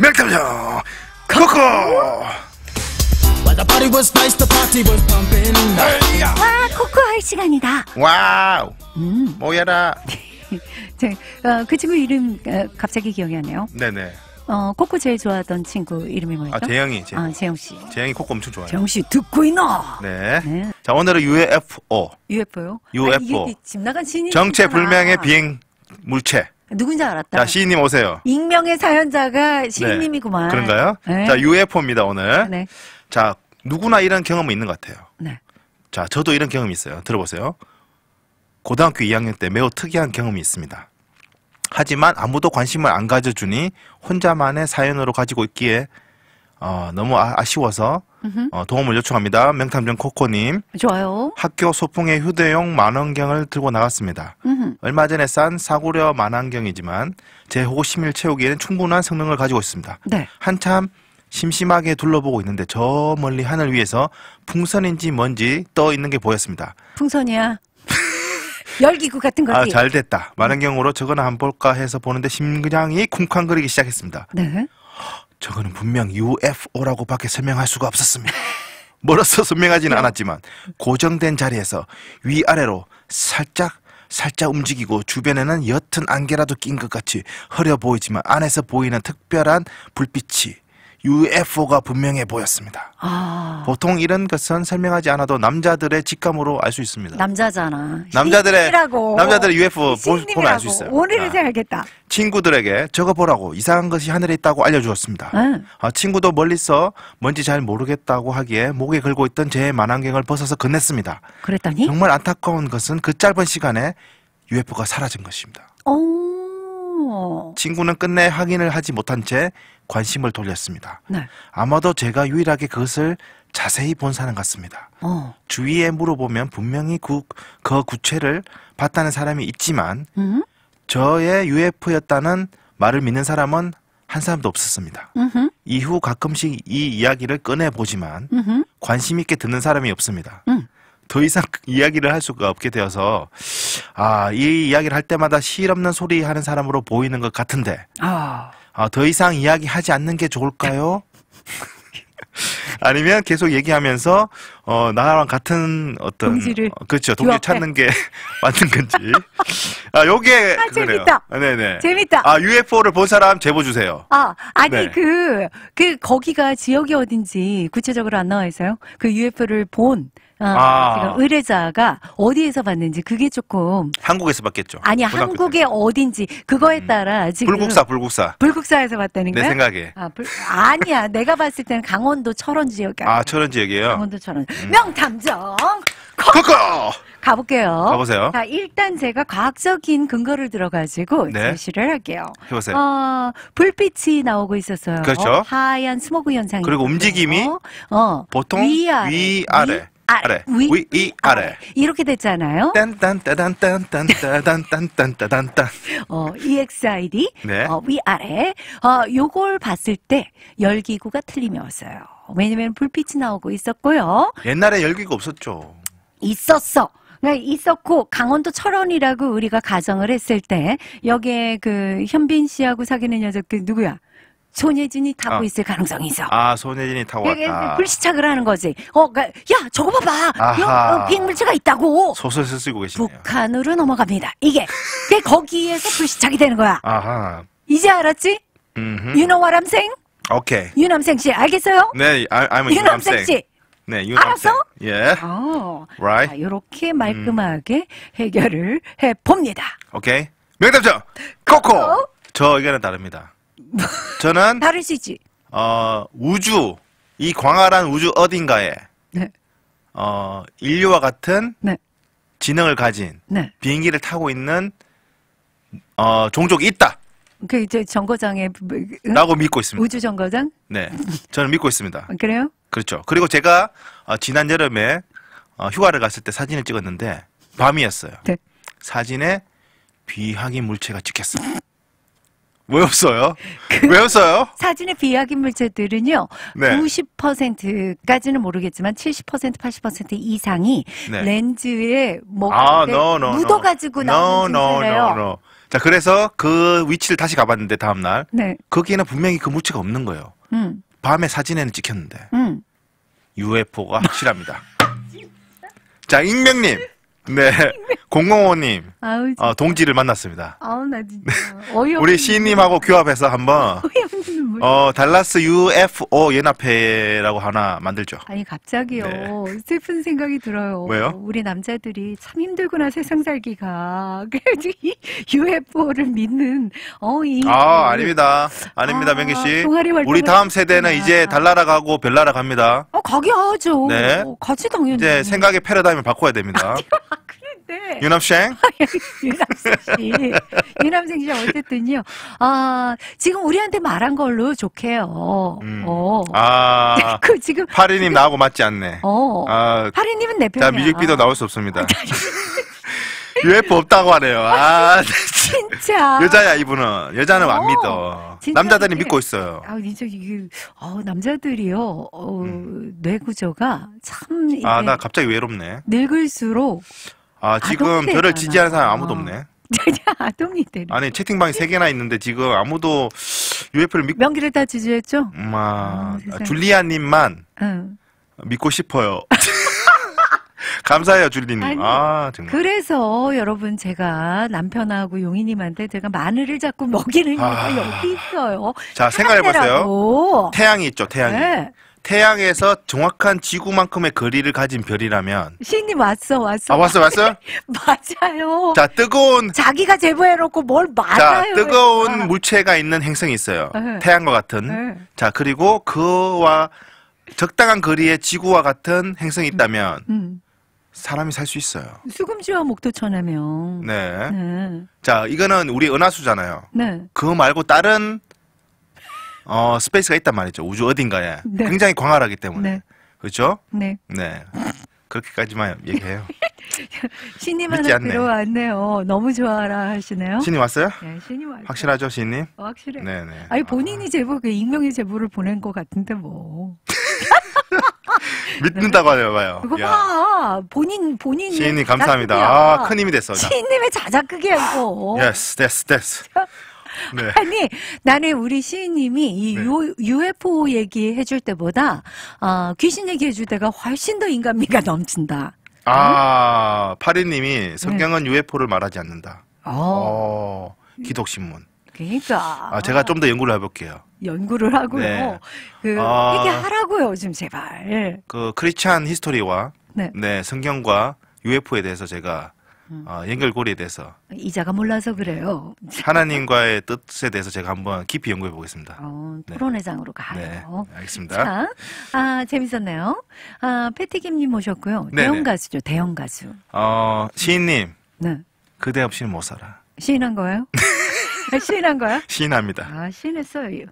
맥담요 코코 와 코코 할 시간이다 와우 음. 모여라 네, 어, 그 친구 이름 어, 갑자기 기억이 안 나요 네네 어, 코코 제일 좋아하던 친구 이름이 뭐였죠? 아, 재영이. 재영. 아, 재영 씨. 재영이 코코 엄청 좋아해요. 재영 씨 듣고 있나? 네. 네. 자, 오늘은 UFO. UFO요? UFO. 아, 집 나간 신이 정체 불명의 비행 물체. 누군지 알았다. 자, 시인님 오세요. 익명의 사연자가 시인님이구만. 네. 그런가요? 네. 자, UFO입니다, 오늘. 네. 자, 누구나 이런 경험은 있는 것 같아요. 네. 자, 저도 이런 경험이 있어요. 들어보세요. 고등학교 2학년 때 매우 특이한 경험이 있습니다. 하지만 아무도 관심을 안 가져주니 혼자만의 사연으로 가지고 있기에 어, 너무 아, 아쉬워서 어, 도움을 요청합니다. 명탐정 코코님. 좋아요. 학교 소풍에 휴대용 만원경을 들고 나갔습니다. 음흠. 얼마 전에 싼 사고려 만원경이지만 제 호심을 구 채우기에는 충분한 성능을 가지고 있습니다. 네. 한참 심심하게 둘러보고 있는데 저 멀리 하늘 위에서 풍선인지 뭔지 떠 있는 게 보였습니다. 풍선이야. 열기구 같은 거지. 아, 잘 됐다. 음. 만원경으로 저거나 한번 볼까 해서 보는데 심장이 쿵쾅거리기 시작했습니다. 네. 저거는 분명 UFO라고 밖에 설명할 수가 없었습니다. 멀어서 설명하지는 않았지만 고정된 자리에서 위아래로 살짝 살짝 움직이고 주변에는 옅은 안개라도 낀 것 같이 흐려 보이지만 안에서 보이는 특별한 불빛이 UFO가 분명해 보였습니다. 아. 보통 이런 것은 설명하지 않아도 남자들의 직감으로 알 수 있습니다. 남자잖아. 남자들의 신입이라 남자들의 UFO 신입이라고. 보면 알 수 있어요. 오늘이 아. 알겠다. 친구들에게 저거 보라고 이상한 것이 하늘에 있다고 알려주었습니다. 응. 네. 아, 친구도 멀리서 뭔지 잘 모르겠다고 하기에 목에 걸고 있던 제 만안경을 벗어서 건넸습니다. 그랬더니 정말 안타까운 것은 그 짧은 시간에 UFO가 사라진 것입니다. 오. 어. 친구는 끝내 확인을 하지 못한 채 관심을 돌렸습니다. 네. 아마도 제가 유일하게 그것을 자세히 본 사람 같습니다. 어. 주위에 물어보면 분명히 그, 그 구체를 봤다는 사람이 있지만 음? 저의 UFO였다는 말을 믿는 사람은 한 사람도 없었습니다. 음흠. 이후 가끔씩 이 이야기를 꺼내 보지만 관심 있게 듣는 사람이 없습니다. 음. 더 이상 이야기를 할 수가 없게 되어서 아, 이 이야기를 할 때마다 실없는 소리 하는 사람으로 보이는 것 같은데 아, 아 더 이상 이야기하지 않는 게 좋을까요? 아니면 계속 얘기하면서 어 나랑 같은 어떤 동지를 어, 그렇죠 동지 찾는 게 맞는 건지 아 요게 아, 재밌다 네네 재밌다 아 UFO를 본 사람 제보 주세요 아 아니 그그 네. 그, 그 거기가 지역이 어딘지 구체적으로 안 나와 있어요 그 UFO를 본 아, 아. 의뢰자가 어디에서 봤는지 그게 조금 한국에서 봤겠죠. 아니 한국의 어딘지 그거에 음. 따라 지금 불국사 불국사 불국사에서 봤다는 거야? 내 생각에. 아, 불, 아니야 내가 봤을 때는 강원도 철원 지역이 아, 철원 지역이에요? 강원도 철원. 음. 명탐정! 코코! 가볼게요. 가보세요. 자, 일단 제가 과학적인 근거를 들어가지고 네. 제시를 할게요. 해보세요. 어, 불빛이 나오고 있었어요. 그렇죠. 하얀 스모그 현상이. 그리고 움직임이 어, 보통 위아래. 위아래. 아, 아래 위, 위, 위 아래. 아래 이렇게 됐잖아요. 딴딴딴딴딴딴딴딴딴딴 어, EXID 네. 어, 위 아래 어, 요걸 봤을 때 열기구가 틀림이 왔어요. 왜냐면 불빛이 나오고 있었고요. 옛날에 열기가 없었죠. 있었어. 그러니까 있었고 강원도 철원이라고 우리가 가정을 했을 때 여기에 그 현빈 씨하고 사귀는 여자 그 누구야? 손예진이 타고 아. 있을 가능성이 있어. 아, 손예진이 타고 왔다. 불시착을 하는 거지. 어, 그러니까 야, 저거 봐봐. 빙 어, 비물체가 있다고. 소설에서 고 계시네요. 북한으로 넘어갑니다. 이게 거기에서 불시착이 되는 거야. 아하. 이제 알았지? You know what I'm saying? 오케이. 유남생 씨 알겠어요? 네, I, I'm a 유남생. 유남생 씨. 네, 유남생. 알았어? 예. 어. Right. 이렇게 말끔하게 음. 해결을 해 봅니다. 오케이. 명답자 코코. 코코. 저 의견은 다릅니다. 저는 다를 수 있지. 어, 우주 이 광활한 우주 어딘가에 네. 어, 인류와 같은 네. 지능을 가진 네. 비행기를 타고 있는 어, 종족이 있다. 그 이제 정거장에 라고 믿고 있습니다. 우주 정거장? 네, 저는 믿고 있습니다. 아, 그래요? 그렇죠. 그리고 제가 어, 지난 여름에 어, 휴가를 갔을 때 사진을 찍었는데 밤이었어요. 네. 사진에 비확인 물체가 찍혔어요. 왜 없어요? 그왜 없어요? 그 사진의 비약인 물체들은요, 네. 90%까지는 모르겠지만 70% 80% 이상이 네. 렌즈에 뭐 아, no, no, 묻어가지고 no, 나오는 물체예요. 자, 그래서 그 위치를 다시 가봤는데 다음날 네. 거기에는 분명히 그 물체가 없는 거예요. 음. 밤에 사진에는 찍혔는데 음. UFO가 확실합니다. 자, 익명님. 네. 공공5님아 어, 동지를 만났습니다. 아우, 나 진짜. 어이없 우리 시인님하고 교합해서 한번 물. 어, 달라스 UFO 연합회라고 하나 만들죠. 아니, 갑자기요. 네. 슬픈 생각이 들어요. 왜요? 우리 남자들이 참 힘들구나, 세상 살기가. 그래도 이 UFO를 믿는, 어, 이. 아, 아닙니다. 아닙니다, 아, 명희 씨. 우리 다음 세대는 했구나. 이제 달나라 가고 별나라 갑니다. 어, 가게 하죠. 네. 어, 같이 당연히. 이제 생각의 패러다임을 바꿔야 됩니다. 네. 유남생? 유남생 씨. 유남생 씨 어쨌든요. 아, 지금 우리한테 말한 걸로 좋게요. 음. 어. 아. 그 지금 파리님 지금... 나하고 맞지 않네. 어. 아, 파리님은 내 편이야. 자, 뮤직비디오 나올 수 없습니다. 아, UFO 없다고 하네요. 아, 진짜. 여자야, 이분은. 여자는 어, 안 믿어. 남자들이 믿고 있어요. 아, 진짜, 이게, 어, 남자들이요, 어, 음. 뇌구조가 참. 아, 나 갑자기 외롭네. 늙을수록 아, 아 지금 저를 지지하는 사람 아무도 없네. 아동이 되 아니 채팅방이 세 개나 있는데 지금 아무도 UF를 믿고 명기를 다 지지했죠. 음, 아, 어, 아, 줄리아님만 응. 믿고 싶어요. 감사해요, 줄리님. 아, 정말. 그래서 여러분 제가 남편하고 용인님한테 제가 마늘을 자꾸 먹이는 아. 이유가 아... 여기 있어요. 자, 생각해보세요. 태양이 있죠, 태양이. 네. 태양에서 정확한 지구만큼의 거리를 가진 별이라면 시인님 왔어 왔어 아 왔어 왔어 맞아요 자 뜨거운 자기가 제보해놓고 뭘 맞아요 자 뜨거운 그러 물체가 있는 행성이 있어요 네. 태양과 같은 네. 자 그리고 그와 적당한 거리의 지구와 같은 행성이 음, 있다면 음. 사람이 살 수 있어요 수금지와 목도천하면 네. 네. 자 이거는 우리 은하수잖아요 네. 그 말고 다른 어, 스페이스가 있단 말이죠. 우주 어딘가에. 네. 굉장히 광활하기 때문에. 네. 그렇죠? 네. 네. 그렇게까지만 얘기해요. 신님 하나 들어왔네요. 너무 좋아라 하시네요. 신님 왔어요? 네, 신님 왔어요. 확실하죠, 신님? 어, 확실해 네네. 네. 아니, 본인이 아... 제보, 그 익명의 제보를 보낸 것 같은데, 뭐. 믿는다고 하네요, 봐요. 그거 야. 봐. 본인, 본인. 시인님, 감사합니다. 아, 큰 힘이 됐어. 시인님의 자작극이야, 이거. 예스, 됐스 됐스. 네. 아니 나는 우리 시인님이 이 네. UFO 얘기 해줄 때보다 어, 귀신 얘기 해줄 때가 훨씬 더 인간미가 넘친다. 아 응? 어? 파리님이 네. 성경은 네. UFO를 말하지 않는다. 어. 어, 기독신문. 그러니까. 아, 제가 좀 더 연구를 해볼게요. 연구를 하고요. 네. 그 어... 얘기하라고요, 좀 제발. 그 크리스찬 히스토리와 네. 네 성경과 UFO에 대해서 제가 어, 연결고리에 대해서 이자가 몰라서 그래요. 하나님과의 뜻에 대해서 제가 한번 깊이 연구해 보겠습니다. 어, 토론회장으로 네. 가요. 네, 알겠습니다. 자, 아, 재밌었네요. 아, 패티김님 모셨고요. 네, 대형 네. 가수죠, 대형 가수. 어, 시인님. 네. 그대 없이는 못 살아. 시인한 거예요? 시인한 거야? 시인합니다. 아, 시인했어요.